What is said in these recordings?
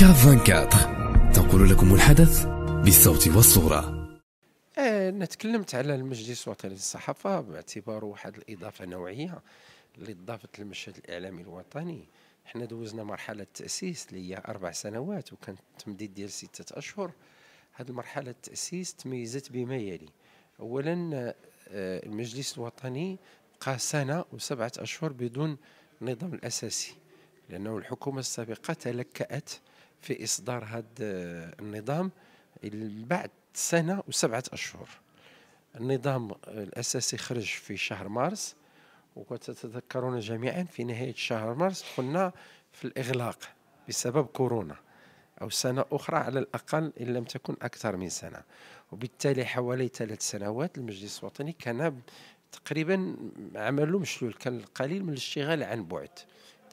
كاف 24 تنقل لكم الحدث بالصوت والصورة أنا آه، تكلمت على المجلس الوطني للصحافة باعتباره واحد الإضافة نوعية اللي ضافت المشهد الإعلامي الوطني حنا دوزنا مرحلة التأسيس اللي هي أربع سنوات وكانت تمديد ديال ستة أشهر هذه المرحلة التأسيس تميزت بما يلي أولا آه، المجلس الوطني بقى سنة وسبعة أشهر بدون نظام الأساسي لأنه الحكومة السابقة تلكأت في إصدار هذا آه، النظام بعد سنة وسبعة أشهر النظام الأساسي خرج في شهر مارس وتتذكرون جميعا في نهاية شهر مارس كنا في الإغلاق بسبب كورونا أو سنة أخرى على الأقل إن لم تكن أكثر من سنة وبالتالي حوالي ثلاث سنوات المجلس الوطني كان تقريبا عمله مشلول كان القليل من الاشتغال عن بعد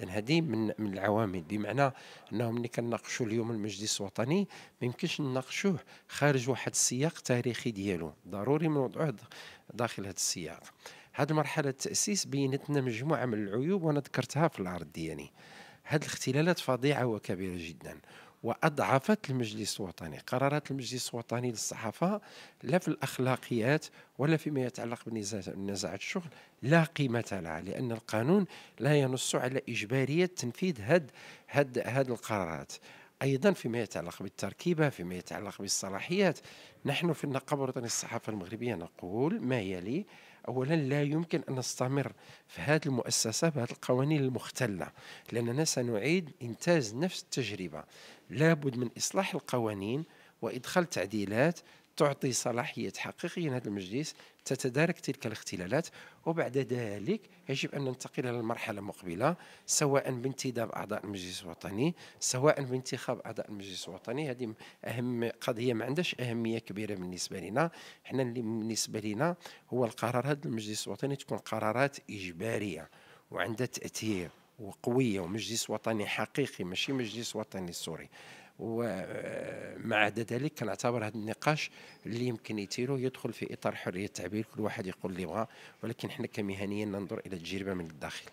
إذن هذه من من العوامل بمعنى انهم ملي كنناقشوا اليوم المجلس الوطني ما يمكنش نناقشوه خارج واحد السياق تاريخي ديالو ضروري نوضعوه داخل هذا السياق هذه المرحله التاسيس بينت لنا مجموعه من العيوب وانا ذكرتها في العرض ديالي هذه الاختلالات فظيعه وكبيره جدا وأضعفت المجلس الوطني قرارات المجلس الوطني للصحافة لا في الأخلاقيات ولا فيما يتعلق بنزاعات الشغل لا قيمة لها لأن القانون لا ينص على إجبارية تنفيذ هد هد هد القرارات أيضا فيما يتعلق بالتركيبة فيما يتعلق بالصلاحيات نحن في النقابة الوطنية الصحافة المغربية نقول ما يلي اولا لا يمكن ان نستمر في هذه المؤسسه بهذه القوانين المختله لاننا سنعيد انتاج نفس التجربه لابد من اصلاح القوانين وادخال تعديلات تعطي صلاحية حقيقية لهذا المجلس تتدارك تلك الاختلالات وبعد ذلك يجب أن ننتقل إلى المرحلة المقبلة سواء بانتداب أعضاء المجلس الوطني سواء بانتخاب أعضاء المجلس الوطني هذه أهم قضية ما عندهاش أهمية كبيرة بالنسبة لنا احنا اللي بالنسبة لنا هو القرار هذا المجلس الوطني تكون قرارات إجبارية وعندها تأثير وقوية ومجلس وطني حقيقي ماشي مجلس وطني سوري ومع ذلك كنعتبر هذا النقاش اللي يمكن يتيرو يدخل في اطار حريه التعبير كل واحد يقول اللي بغى ولكن حنا كمهنيين ننظر الى التجربه من الداخل